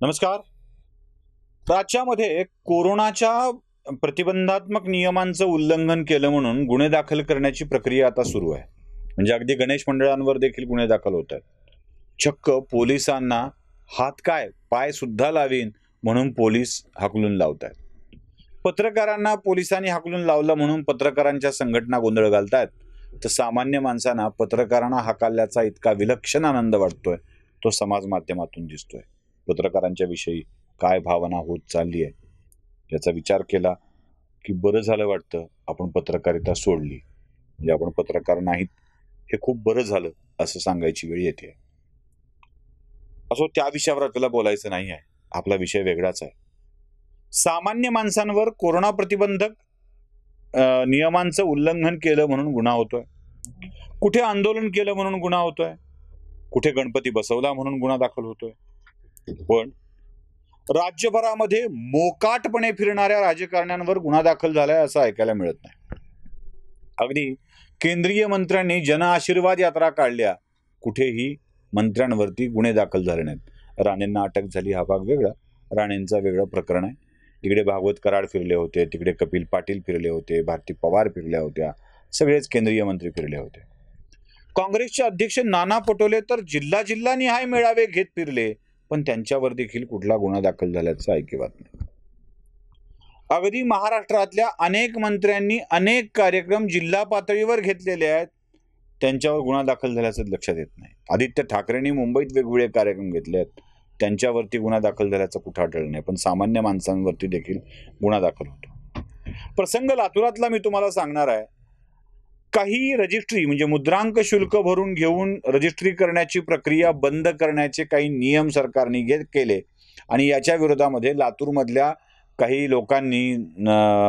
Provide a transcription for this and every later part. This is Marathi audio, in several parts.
नमस्कार राज्यामध्ये कोरोनाच्या प्रतिबंधात्मक नियमांचं उल्लंघन केलं म्हणून गुन्हे दाखल करण्याची प्रक्रिया आता सुरू आहे म्हणजे अगदी गणेश मंडळांवर देखील गुन्हे दाखल होत आहेत चक्क पोलिसांना हात काय पाय सुद्धा लावीन म्हणून पोलीस हाकलून लावतायत पत्रकारांना पोलिसांनी हाकलून लावलं म्हणून पत्रकारांच्या संघटना गोंधळ घालतायत तर सामान्य माणसांना पत्रकारांना हाकालल्याचा इतका विलक्षण आनंद वाटतोय तो समाज माध्यमातून दिसतोय पत्रकारांच्या विषयी काय भावना होत चालली आहे याचा विचार केला की बरं झालं वाटतं आपण पत्रकारिता सोडली म्हणजे आपण पत्रकार नाहीत हे खूप बरं झालं असं सांगायची वेळ येते असो त्या विषयावर आपल्याला बोलायचं नाही आहे आपला विषय वेगळाच आहे सामान्य माणसांवर कोरोना प्रतिबंधक नियमांचं उल्लंघन केलं म्हणून गुन्हा होतोय कुठे आंदोलन केलं म्हणून गुन्हा होतोय कुठे गणपती बसवला म्हणून गुन्हा दाखल होतोय पण राज्यभरामध्ये मोकाटपणे फिरणाऱ्या राजकारण्यांवर गुन्हा दाखल झालाय असं ऐकायला मिळत नाही अगदी केंद्रीय मंत्र्यांनी जन आशीर्वाद यात्रा काढल्या कुठेही मंत्र्यांवरती गुन्हे दाखल झाले नाहीत राणेंना अटक झाली हा भाग वेगळा राणेंचा वेगळं प्रकरण आहे तिकडे भागवत कराड फिरले होते तिकडे कपिल पाटील फिरले होते भारती पवार फिरल्या होत्या सगळेच केंद्रीय मंत्री फिरले होते काँग्रेसचे अध्यक्ष नाना पटोले तर जिल्हा जिल्हा निहाय मेळावे घेत फिरले पण त्यांच्यावर देखील कुठला गुन्हा दाखल झाल्याचं ऐकिवात नाही अगदी महाराष्ट्रातल्या अनेक मंत्र्यांनी अनेक कार्यक्रम जिल्हा पातळीवर घेतलेले आहेत त्यांच्यावर गुन्हा दाखल झाल्याचं लक्षात येत नाही आदित्य ठाकरेंनी मुंबईत वेगवेगळे कार्यक्रम घेतले आहेत त्यांच्यावरती गुन्हा दाखल झाल्याचं कुठं आढळलं नाही पण सामान्य माणसांवरती देखील गुन्हा दाखल होतो प्रसंग लातूरातला मी तुम्हाला सांगणार आहे काही रजिस्ट्री म्हणजे मुद्रांक शुल्क भरून घेऊन रजिस्ट्री करण्याची प्रक्रिया बंद करण्याचे काही नियम सरकारने घेत केले आणि याच्या विरोधामध्ये लातूरमधल्या काही लोकांनी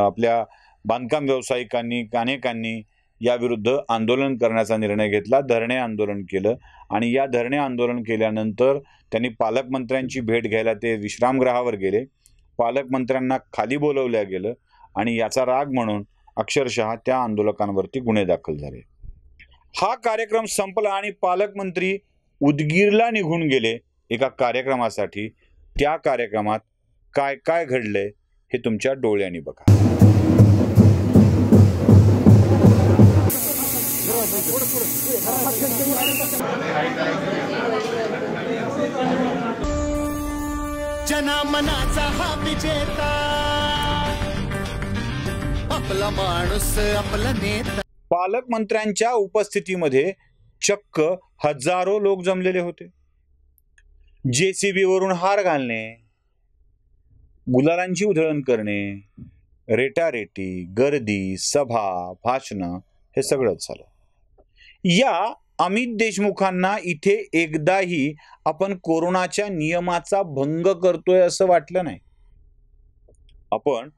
आपल्या बांधकाम व्यावसायिकांनी अनेकांनी याविरुद्ध आंदोलन करण्याचा निर्णय घेतला धरणे आंदोलन केलं आणि या धरणे आंदोलन केल्यानंतर त्यांनी पालकमंत्र्यांची भेट घ्यायला ते विश्रामगृहावर गेले पालकमंत्र्यांना खाली बोलवल्या गेलं आणि याचा राग म्हणून अक्षरशः त्या आंदोलकांवरती गुन्हे दाखल झाले हा कार्यक्रम संपला आणि पालकमंत्री उदगीरला निघून गेले एका कार्यक्रमासाठी त्या कार्यक्रमात काय काय घडलंय हे तुमच्या डोळ्यांनी बघा जना हा विजेता आपला माणूस आपला नेता पालकमंत्र्यांच्या उपस्थितीमध्ये चक्क हजारो लोक जमलेले होते जेसीबी वरून हार घालणे गुलालांची उधळण करणे रेटारेटी गर्दी सभा भाषण हे सगळंच झालं या अमित देशमुखांना इथे एकदाही आपण कोरोनाच्या नियमाचा भंग करतोय असं वाटलं नाही आपण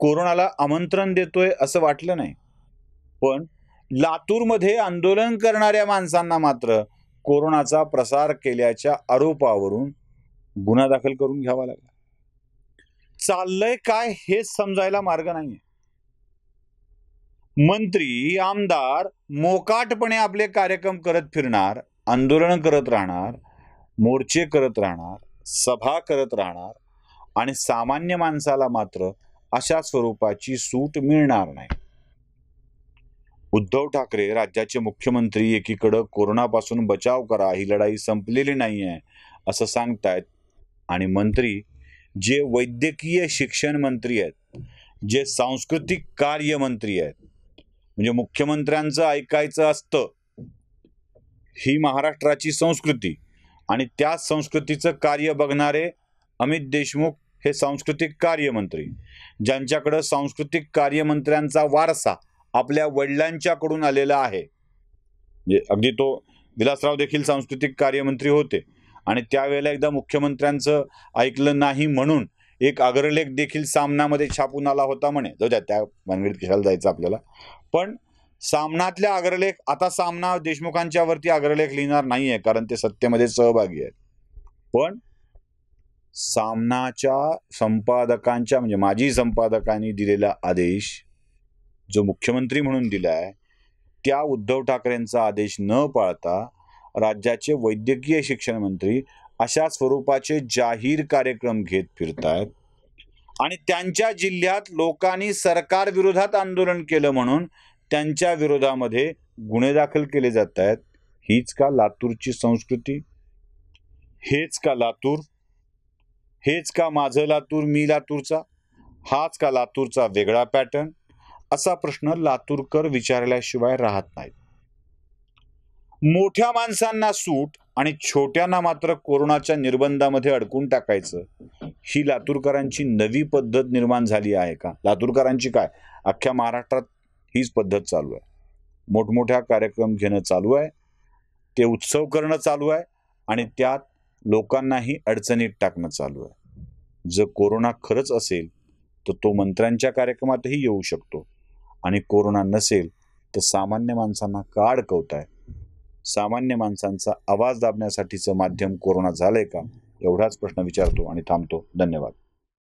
कोरोनाला आमंत्रण देतोय असं वाटलं नाही पण लातूरमध्ये आंदोलन करणाऱ्या माणसांना मात्र कोरोनाचा प्रसार केल्याच्या आरोपावरून गुन्हा दाखल करून घ्यावा लागला चाललंय काय हे समजायला मार्ग नाहीये मंत्री आमदार मोकाटपणे आपले कार्यक्रम करत फिरणार आंदोलन करत राहणार मोर्चे करत राहणार सभा करत राहणार आणि सामान्य माणसाला मात्र अशा स्वरूपाची सूट मिळणार नाही उद्धव ठाकरे राज्याचे मुख्यमंत्री एकीकडं कोरोनापासून बचाव करा ही लढाई संपलेली नाही आहे असं सांगतायत आणि मंत्री जे वैद्यकीय शिक्षण मंत्री आहेत जे सांस्कृतिक कार्य मंत्री आहेत म्हणजे मुख्यमंत्र्यांचं ऐकायचं असतं ही महाराष्ट्राची संस्कृती आणि त्या संस्कृतीचं कार्य बघणारे अमित देशमुख हे सांस्कृतिक कार्यमंत्री ज्यांच्याकडं सांस्कृतिक कार्यमंत्र्यांचा वारसा आपल्या वडिलांच्याकडून आलेला आहे म्हणजे अगदी तो विलासराव देखील सांस्कृतिक कार्यमंत्री होते आणि त्यावेळेला एकदा मुख्यमंत्र्यांचं ऐकलं नाही म्हणून एक अग्रलेख देखील सामनामध्ये छापून आला होता म्हणे जाऊ द्या त्या भानगडीत कशाला जायचं आपल्याला पण सामनातल्या अग्रलेख आता सामना देशमुखांच्या वरती अग्रलेख लिहिणार नाहीये कारण ते सत्तेमध्ये सहभागी आहेत पण सामनाच्या संपादकांच्या म्हणजे माजी संपादकांनी दिलेला आदेश जो मुख्यमंत्री म्हणून दिला आहे त्या उद्धव ठाकरेंचा आदेश न पाळता राज्याचे वैद्यकीय शिक्षण मंत्री अशा स्वरूपाचे जाहीर कार्यक्रम घेत फिरतायत आणि त्यांच्या जिल्ह्यात लोकांनी सरकार विरोधात आंदोलन केलं म्हणून त्यांच्या विरोधामध्ये गुन्हे दाखल केले जात आहेत हीच का लातूरची संस्कृती हेच का लातूर हेच का माझं लातूर मी लातूरचा हाच का लातूरचा वेगळा पॅटर्न असा प्रश्न लातूरकर विचारल्याशिवाय राहत नाही मोठ्या माणसांना सूट आणि छोट्यांना मात्र कोरोनाच्या निर्बंधामध्ये अडकून टाकायचं ही लातूरकरांची नवी पद्धत निर्माण झाली आहे का लातूरकरांची काय अख्ख्या महाराष्ट्रात हीच पद्धत चालू आहे मोठमोठ्या कार्यक्रम घेणं चालू आहे ते उत्सव करणं चालू आहे आणि त्यात लोकांनाही अडचणीत टाकणं चालू आहे जर कोरोना खरंच असेल तर तो मंत्र्यांच्या कार्यक्रमातही येऊ शकतो आणि कोरोना नसेल तर सामान्य माणसांना का अडकवत आहे सामान्य माणसांचा आवाज दाबण्यासाठीचं माध्यम कोरोना झालंय का एवढाच प्रश्न विचारतो आणि थांबतो धन्यवाद